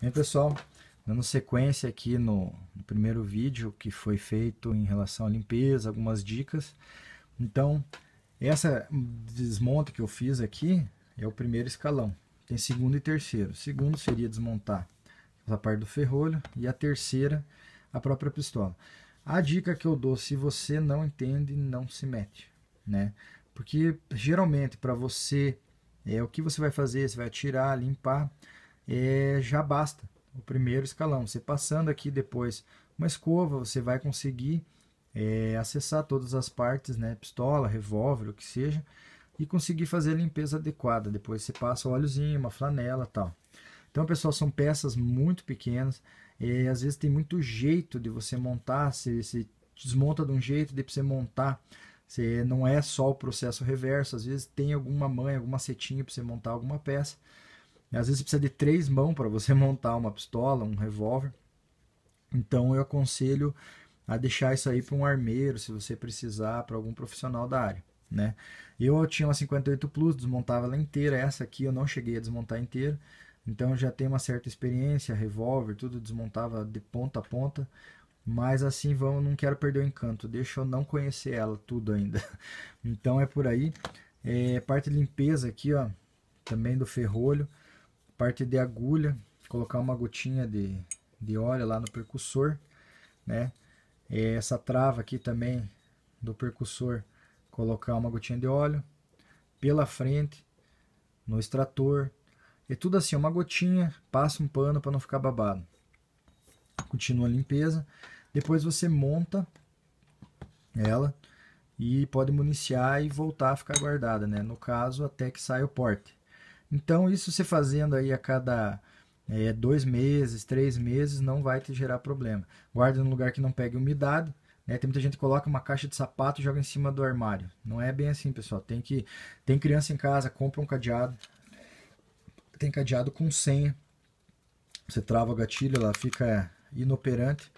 Bem, pessoal, dando sequência aqui no, no, primeiro vídeo que foi feito em relação à limpeza, algumas dicas. Então, essa desmonta que eu fiz aqui é o primeiro escalão. Tem segundo e terceiro. segundo seria desmontar a parte do ferrolho e a terceira, a própria pistola. A dica que eu dou, se você não entende, não se mete, né? Porque geralmente para você é o que você vai fazer, você vai tirar, limpar, é, já basta o primeiro escalão. Você passando aqui depois uma escova, você vai conseguir é, acessar todas as partes, né, pistola, revólver, o que seja, e conseguir fazer a limpeza adequada. Depois você passa óleozinho, uma flanela tal. Então, pessoal, são peças muito pequenas. É, às vezes tem muito jeito de você montar, você, você desmonta de um jeito, depois você montar. Você, não é só o processo reverso, às vezes tem alguma mãe, alguma setinha para você montar alguma peça. Às vezes você precisa de três mãos para você montar uma pistola, um revólver. Então eu aconselho a deixar isso aí para um armeiro, se você precisar, para algum profissional da área. Né? Eu tinha uma 58 Plus, desmontava ela inteira. Essa aqui eu não cheguei a desmontar inteira. Então já tenho uma certa experiência, revólver, tudo desmontava de ponta a ponta. Mas assim, vamos, não quero perder o encanto. Deixa eu não conhecer ela tudo ainda. Então é por aí. É, parte de limpeza aqui, ó, também do ferrolho parte de agulha, colocar uma gotinha de, de óleo lá no percussor, né? É, essa trava aqui também do percussor, colocar uma gotinha de óleo pela frente, no extrator, é tudo assim, uma gotinha, passa um pano para não ficar babado. Continua a limpeza, depois você monta ela e pode municiar e voltar a ficar guardada, né? No caso, até que saia o porte. Então, isso você fazendo aí a cada é, dois meses, três meses, não vai te gerar problema. Guarda num lugar que não pegue umidade. Né? Tem muita gente que coloca uma caixa de sapato e joga em cima do armário. Não é bem assim, pessoal. Tem que tem criança em casa, compra um cadeado. Tem cadeado com senha. Você trava o gatilho, ela fica inoperante.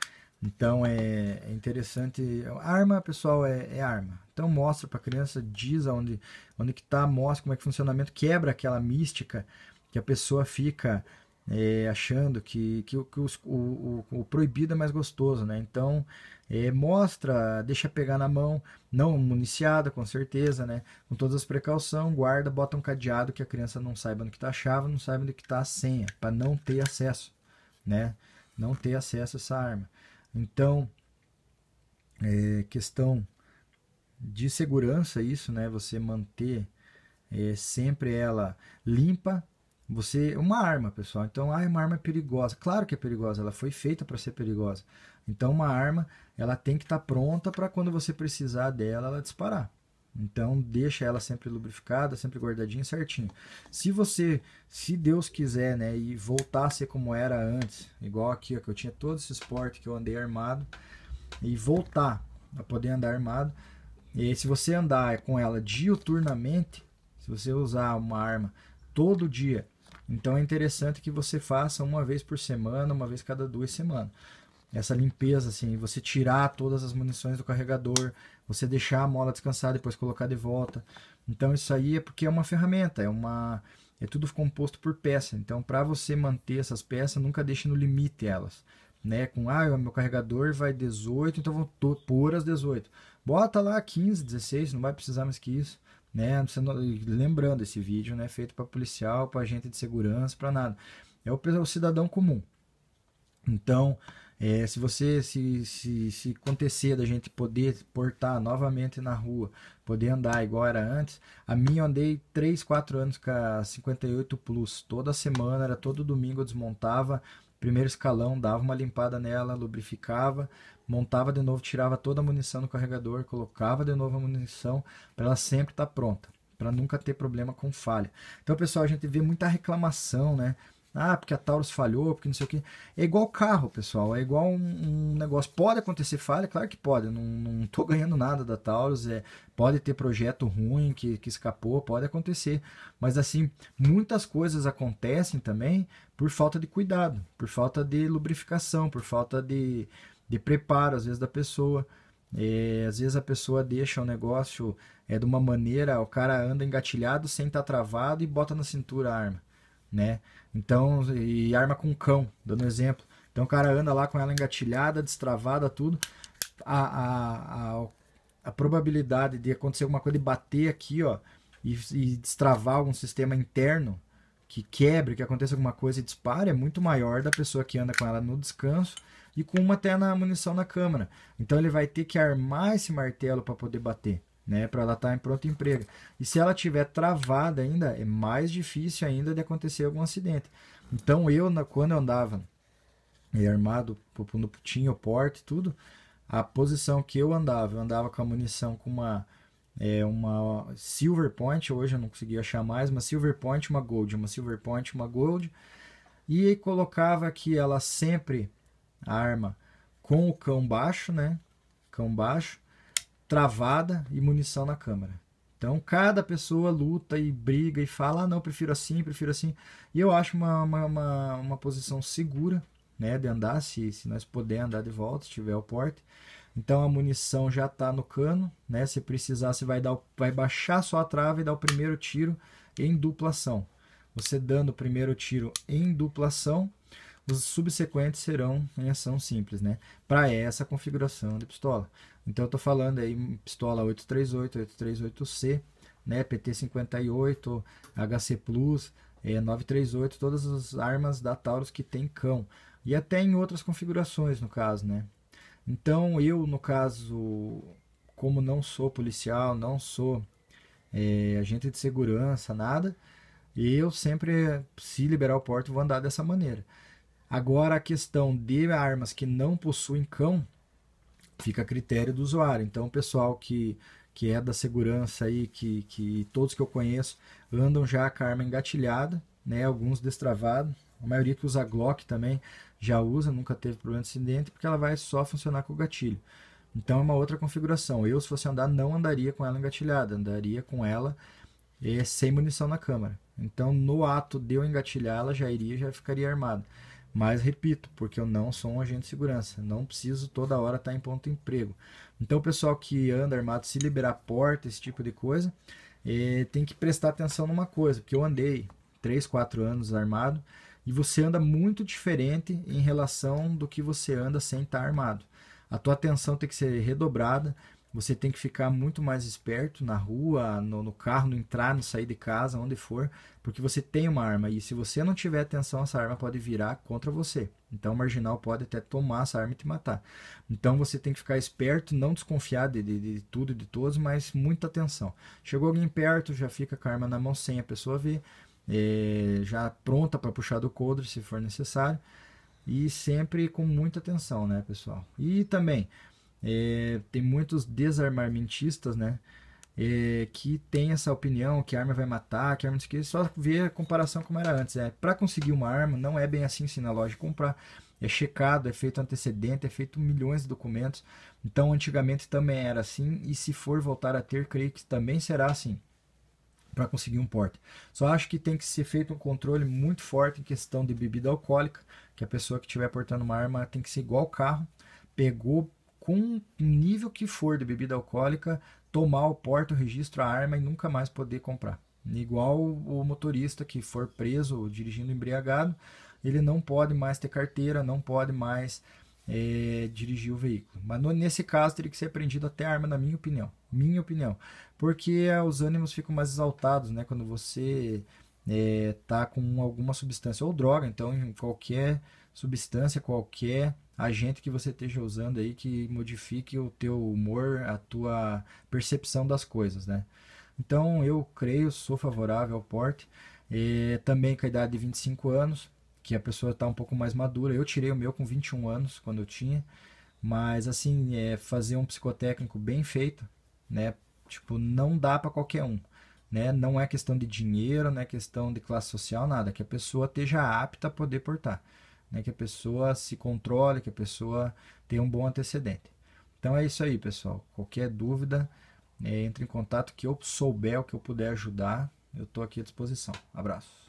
Então é, é interessante. Arma, pessoal, é, é arma. Então mostra para a criança, diz aonde, onde que tá, mostra como é que o funcionamento, quebra aquela mística que a pessoa fica é, achando que, que, que os, o, o, o, proibido é mais gostoso, né? Então, é, mostra, deixa pegar na mão, não municiada, com certeza, né? Com todas as precauções, guarda, bota um cadeado que a criança não saiba onde que está a chave, não saiba onde que está a senha, para não ter acesso, né? Não ter acesso a essa arma. Então, é questão de segurança isso, né? Você manter é, sempre ela limpa. Você uma arma, pessoal. Então, ah, uma arma é perigosa. Claro que é perigosa. Ela foi feita para ser perigosa. Então, uma arma ela tem que estar tá pronta para quando você precisar dela, ela disparar. Então deixa ela sempre lubrificada, sempre guardadinha, certinho. Se você, se Deus quiser, né, e voltar a ser como era antes, igual aqui, ó, que eu tinha todos esses esporte que eu andei armado, e voltar a poder andar armado, e aí, se você andar com ela diuturnamente, se você usar uma arma todo dia, então é interessante que você faça uma vez por semana, uma vez cada duas semanas. Essa limpeza, assim, você tirar todas as munições do carregador, você deixar a mola descansar, depois colocar de volta. Então isso aí é porque é uma ferramenta, é uma é tudo composto por peça. Então para você manter essas peças, nunca deixe no limite elas, né? Com ah, meu carregador vai 18, então vou pôr as 18. Bota lá 15, 16, não vai precisar mais que isso. Né? Não, lembrando, esse vídeo não é feito para policial, para agente de segurança, para nada. É o, o cidadão comum. Então, é, se você se, se, se acontecer da gente poder portar novamente na rua, poder andar igual era antes, a minha eu andei 3, 4 anos com a 58 Plus. Toda semana, era todo domingo eu desmontava, primeiro escalão, dava uma limpada nela, lubrificava, montava de novo, tirava toda a munição do carregador, colocava de novo a munição para ela sempre estar tá pronta, para nunca ter problema com falha. Então, pessoal, a gente vê muita reclamação, né? Ah, porque a Taurus falhou, porque não sei o que. É igual carro, pessoal. É igual um, um negócio. Pode acontecer falha, claro que pode. Eu não, não tô ganhando nada da Taurus. É, pode ter projeto ruim que, que escapou, pode acontecer. Mas assim, muitas coisas acontecem também por falta de cuidado, por falta de lubrificação, por falta de, de preparo, às vezes, da pessoa. É, às vezes a pessoa deixa o negócio é de uma maneira, o cara anda engatilhado sem estar tá travado e bota na cintura a arma né? Então, e arma com cão, dando exemplo. Então o cara anda lá com ela engatilhada, destravada, tudo. A, a, a, a probabilidade de acontecer alguma coisa, de bater aqui, ó, e, e destravar algum sistema interno que quebre, que aconteça alguma coisa e dispare, é muito maior da pessoa que anda com ela no descanso e com uma até na munição na câmara. Então ele vai ter que armar esse martelo para poder bater né, para ela estar tá em pronto emprego. E se ela tiver travada ainda, é mais difícil ainda de acontecer algum acidente. Então eu, na, quando eu andava eh, armado, no tinha o porte e tudo, a posição que eu andava, eu andava com a munição com uma é uma Silver Point, hoje eu não consegui achar mais, uma Silver Point, uma Gold, uma Silver Point, uma Gold, e colocava aqui ela sempre a arma com o cão baixo, né? Cão baixo, travada e munição na Câmara. Então, cada pessoa luta e briga e fala: ah, não, prefiro assim, prefiro assim. E eu acho uma, uma, uma, uma posição segura né, de andar, se, se nós puder andar de volta, se tiver o porte. Então a munição já está no cano, né? Se precisar, você vai, dar, vai baixar só a trava e dar o primeiro tiro em duplação. Você dando o primeiro tiro em duplação, os subsequentes serão em né, ação simples, né? Para essa configuração de pistola. Então eu estou falando aí pistola 838, 838C, né? PT58, HC Plus, é, 938, todas as armas da Taurus que tem cão. E até em outras configurações, no caso, né? Então eu, no caso, como não sou policial, não sou é, agente de segurança, nada, eu sempre, se liberar o porte, vou andar dessa maneira. Agora, a questão de armas que não possuem cão fica a critério do usuário. Então, o pessoal que, que é da segurança aí, que, que todos que eu conheço andam já com a arma engatilhada, né? Alguns destravados. A maioria que usa Glock também já usa, nunca teve problema de acidente, porque ela vai só funcionar com o gatilho. Então é uma outra configuração. Eu, se fosse andar, não andaria com ela engatilhada, andaria com ela eh, sem munição na câmara. Então, no ato de eu engatilhar, ela já iria, já ficaria armada. Mas repito, porque eu não sou um agente de segurança, não preciso toda hora estar em ponto de emprego. Então, o pessoal que anda armado, se liberar porta, esse tipo de coisa, é, tem que prestar atenção numa coisa, porque eu andei 3, 4 anos armado e você anda muito diferente em relação do que você anda sem estar armado. A tua atenção tem que ser redobrada, você tem que ficar muito mais esperto na rua, no, no carro, no entrar, no sair de casa, onde for, porque você tem uma arma. E se você não tiver atenção, essa arma pode virar contra você. Então o marginal pode até tomar essa arma e te matar. Então você tem que ficar esperto, não desconfiar de, de, de tudo e de todos, mas muita atenção. Chegou alguém perto, já fica com a arma na mão sem a pessoa ver, é, já pronta para puxar do coldre se for necessário. E sempre com muita atenção, né, pessoal? E também, é, tem muitos desarmamentistas, né? É, que tem essa opinião que a arma vai matar, que a arma que, só ver a comparação como era antes. É, para conseguir uma arma, não é bem assim se na loja comprar. É checado, é feito antecedente, é feito milhões de documentos. Então, antigamente também era assim, e se for voltar a ter, creio que também será assim para conseguir um porte. Só acho que tem que ser feito um controle muito forte em questão de bebida alcoólica, que a pessoa que estiver portando uma arma tem que ser igual ao carro. Pegou, com o nível que for de bebida alcoólica, tomar o porte, o registro, a arma e nunca mais poder comprar. Igual o motorista que for preso dirigindo embriagado, ele não pode mais ter carteira, não pode mais é, dirigir o veículo. Mas no, nesse caso teria que ser apreendido até a arma, na minha opinião. Minha opinião. Porque é, os ânimos ficam mais exaltados, né? Quando você é, tá com alguma substância ou droga, então qualquer substância, qualquer agente que você esteja usando aí que modifique o teu humor, a tua percepção das coisas, né? Então eu creio, sou favorável ao porte, e também com a idade de 25 anos, que a pessoa está um pouco mais madura. Eu tirei o meu com 21 anos quando eu tinha, mas assim, é fazer um psicotécnico bem feito, né? Tipo, não dá para qualquer um. Né? Não é questão de dinheiro, não é questão de classe social, nada. Que a pessoa esteja apta a poder portar né, que a pessoa se controle, que a pessoa tenha um bom antecedente. Então é isso aí, pessoal. Qualquer dúvida, é, entre em contato que eu souber o que eu puder ajudar, eu estou aqui à disposição. Abraço.